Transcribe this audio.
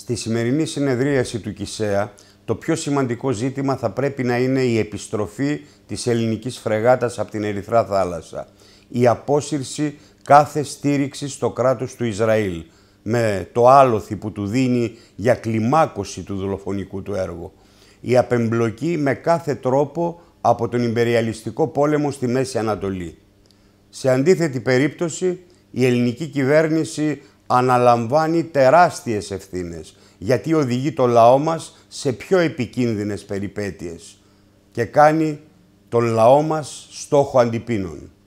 Στη σημερινή συνεδρίαση του ΚΙΣΕΑ, το πιο σημαντικό ζήτημα θα πρέπει να είναι η επιστροφή της ελληνικής φρεγάτας από την Ερυθρά Θάλασσα. Η απόσυρση κάθε στήριξη στο κράτος του Ισραήλ, με το άλοθη που του δίνει για κλιμάκωση του δολοφονικού του έργου. Η απεμπλοκή με κάθε τρόπο από τον υπεριαλιστικό πόλεμο στη Μέση Ανατολή. Σε αντίθετη περίπτωση, η ελληνική κυβέρνηση αναλαμβάνει τεράστιες ευθύνες γιατί οδηγεί το λαό μας σε πιο επικίνδυνες περιπέτειες και κάνει τον λαό μας στόχο αντιπίνων.